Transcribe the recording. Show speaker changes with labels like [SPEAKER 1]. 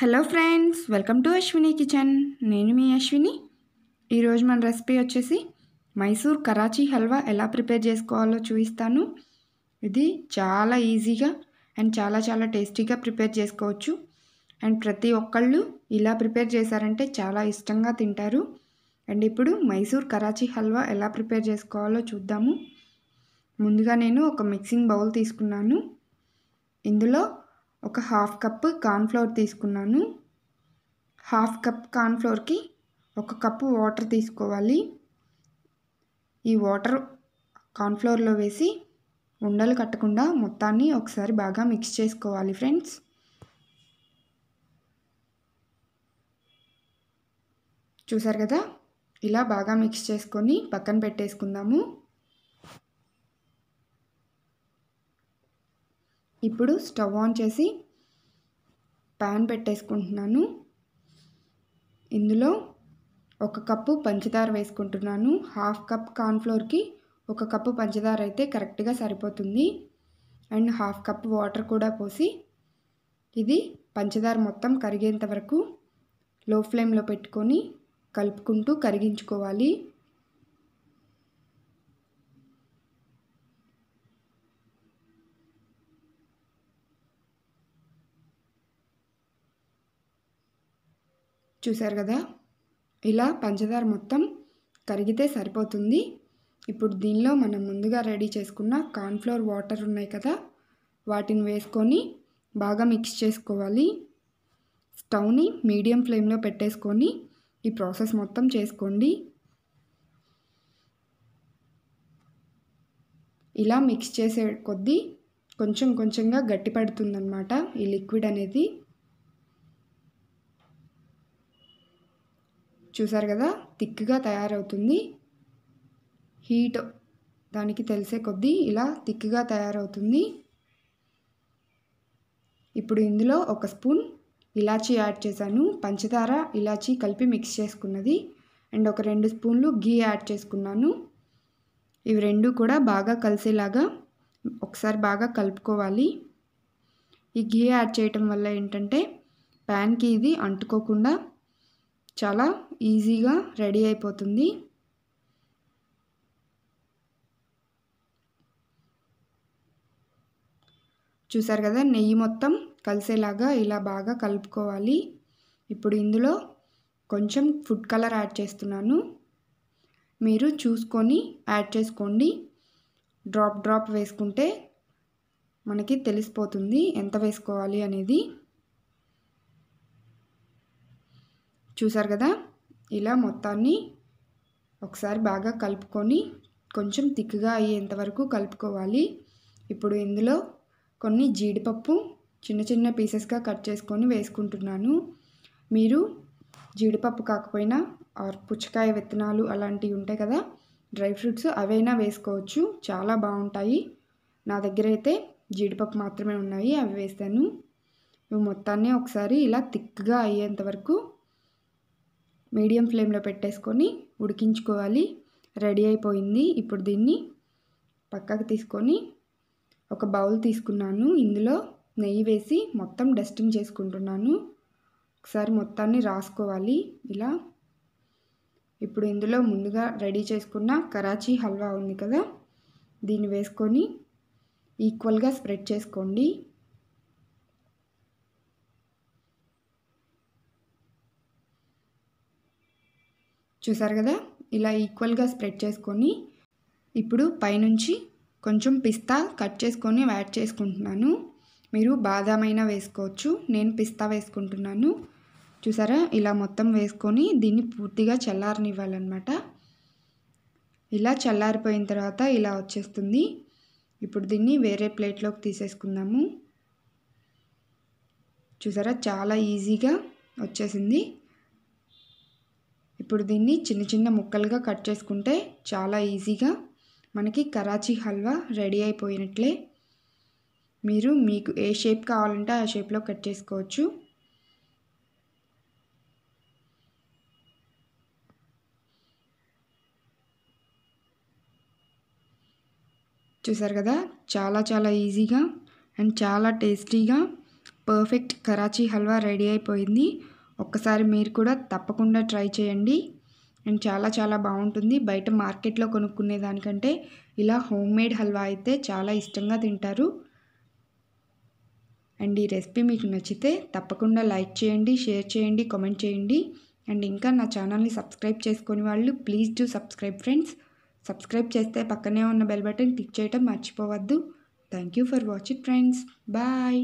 [SPEAKER 1] hello friends welcome to Ashwini kitchen నేను మీ అశ్విని ఈరోజు మన రెసిపీ వచ్చేసి మైసూర్ కరాచీ హల్వా ఎలా ప్రిపేర్ చేసుకోవాలో చూపిస్తాను ఇది చాలా ఈజీగా అండ్ చాలా చాలా టేస్టీగా ప్రిపేర్ చేసుకోవచ్చు అండ్ ప్రతి ఒక్కళ్ళు ఇలా ప్రిపేర్ చేశారంటే చాలా ఇష్టంగా తింటారు అండ్ ఇప్పుడు మైసూర్ కరాచీ హల్వా ఎలా ప్రిపేర్ చేసుకోవాలో చూద్దాము ముందుగా నేను ఒక మిక్సింగ్ బౌల్ తీసుకున్నాను ఇందులో ఒక హాఫ్ కప్పు కార్న్ఫ్లవర్ తీసుకున్నాను హాఫ్ కప్ కార్న్ఫ్లవర్కి ఒక కప్పు వాటర్ తీసుకోవాలి ఈ వాటర్ కార్న్ఫ్లవర్లో వేసి ఉండలు కట్టకుండా మొత్తాన్ని ఒకసారి బాగా మిక్స్ చేసుకోవాలి ఫ్రెండ్స్ చూసారు కదా ఇలా బాగా మిక్స్ చేసుకొని పక్కన పెట్టేసుకుందాము ఇప్పుడు స్టవ్ ఆన్ చేసి ప్యాన్ పెట్టేసుకుంటున్నాను ఇందులో ఒక కప్పు పంచదార వేసుకుంటున్నాను హాఫ్ కప్ కార్న్ఫ్లోర్కి ఒక కప్పు పంచదార అయితే కరెక్ట్గా సరిపోతుంది అండ్ హాఫ్ కప్ వాటర్ కూడా పోసి ఇది పంచదార మొత్తం కరిగేంత వరకు లో ఫ్లేమ్లో పెట్టుకొని కలుపుకుంటూ కరిగించుకోవాలి చూసారు కదా ఇలా పంచదార మొత్తం కరిగితే సరిపోతుంది ఇప్పుడు దీనిలో మనం ముందుగా రెడీ చేసుకున్న కార్న్ఫ్లోర్ వాటర్ ఉన్నాయి కదా వాటిని వేసుకొని బాగా మిక్స్ చేసుకోవాలి స్టవ్ని మీడియం ఫ్లేమ్లో పెట్టేసుకొని ఈ ప్రాసెస్ మొత్తం చేసుకోండి ఇలా మిక్స్ చేసే కొద్దీ కొంచెం కొంచెంగా పడుతుందన్నమాట ఈ లిక్విడ్ అనేది చూసారు కదా థిక్గా తయారవుతుంది హీట్ దానికి తెలిసే కొద్దీ ఇలా థిక్గా తయారవుతుంది ఇప్పుడు ఇందులో ఒక స్పూన్ ఇలాచీ యాడ్ చేశాను పంచదార ఇలాచీ కలిపి మిక్స్ చేసుకున్నది అండ్ ఒక రెండు స్పూన్లు గీ యాడ్ చేసుకున్నాను ఇవి రెండు కూడా బాగా కలిసేలాగా ఒకసారి బాగా కలుపుకోవాలి ఈ గీ యాడ్ చేయటం వల్ల ఏంటంటే ప్యాన్కి ఇది అంటుకోకుండా చాలా ఈజీగా రెడీ అయిపోతుంది చూసారు కదా నెయ్యి మొత్తం కలిసేలాగా ఇలా బాగా కలుపుకోవాలి ఇప్పుడు ఇందులో కొంచెం ఫుడ్ కలర్ యాడ్ చేస్తున్నాను మీరు చూసుకొని యాడ్ చేసుకోండి డ్రాప్ డ్రాప్ వేసుకుంటే మనకి తెలిసిపోతుంది ఎంత వేసుకోవాలి అనేది చూసారు కదా ఇలా మొత్తాన్ని ఒకసారి బాగా కలుపుకొని కొంచెం తిక్కుగా అయ్యేంతవరకు కలుపుకోవాలి ఇప్పుడు ఇందులో కొన్ని జీడిపప్పు చిన్న చిన్న పీసెస్గా కట్ చేసుకొని వేసుకుంటున్నాను మీరు జీడిపప్పు కాకపోయినా ఆర్ పుచ్చకాయ విత్తనాలు అలాంటివి ఉంటాయి కదా డ్రై ఫ్రూట్స్ అవైనా వేసుకోవచ్చు చాలా బాగుంటాయి నా దగ్గర అయితే జీడిపప్పు మాత్రమే ఉన్నాయి అవి వేస్తాను మొత్తాన్ని ఒకసారి ఇలా థిక్గా అయ్యేంత వరకు మీడియం ఫ్లేమ్లో పెట్టేసుకొని ఉడికించుకోవాలి రెడీ అయిపోయింది ఇప్పుడు దీన్ని పక్కకు తీసుకొని ఒక బౌల్ తీసుకున్నాను ఇందులో నెయ్యి వేసి మొత్తం డస్టింగ్ చేసుకుంటున్నాను ఒకసారి మొత్తాన్ని రాసుకోవాలి ఇలా ఇప్పుడు ఇందులో ముందుగా రెడీ చేసుకున్న కరాచీ హల్వా ఉంది కదా దీన్ని వేసుకొని ఈక్వల్గా స్ప్రెడ్ చేసుకోండి చూసారు కదా ఇలా ఈక్వల్గా స్ప్రెడ్ చేసుకొని ఇప్పుడు పైనుంచి కొంచెం పిస్తా కట్ చేసుకొని యాడ్ చేసుకుంటున్నాను మీరు బాదాం అయినా వేసుకోవచ్చు నేను పిస్తా వేసుకుంటున్నాను చూసారా ఇలా మొత్తం వేసుకొని దీన్ని పూర్తిగా చల్లారనివ్వాలన్నమాట ఇలా చల్లారిపోయిన తర్వాత ఇలా వచ్చేస్తుంది ఇప్పుడు దీన్ని వేరే ప్లేట్లోకి తీసేసుకుందాము చూసారా చాలా ఈజీగా వచ్చేసింది ఇప్పుడు దీన్ని చిన్న చిన్న ముక్కలుగా కట్ చేసుకుంటే చాలా ఈజీగా మనకి కరాచీ హల్వా రెడీ అయిపోయినట్లే మీరు మీకు ఏ షేప్ కావాలంటే ఆ షేప్లో కట్ చేసుకోవచ్చు చూసారు కదా చాలా చాలా ఈజీగా అండ్ చాలా టేస్టీగా పర్ఫెక్ట్ కరాచీ హల్వా రెడీ అయిపోయింది ఒక్కసారి మీరు కూడా తప్పకుండా ట్రై చేయండి అండ్ చాలా చాలా బాగుంటుంది బయట మార్కెట్లో కొనుక్కునే దానికంటే ఇలా హోమ్ మేడ్ హల్వా అయితే చాలా ఇష్టంగా తింటారు అండ్ ఈ రెసిపీ మీకు నచ్చితే తప్పకుండా లైక్ చేయండి షేర్ చేయండి కామెంట్ చేయండి అండ్ ఇంకా నా ఛానల్ని సబ్స్క్రైబ్ చేసుకుని వాళ్ళు please do subscribe friends subscribe చేస్తే పక్కనే ఉన్న బెల్ బటన్ క్లిక్ చేయడం మర్చిపోవద్దు thank you for watching friends bye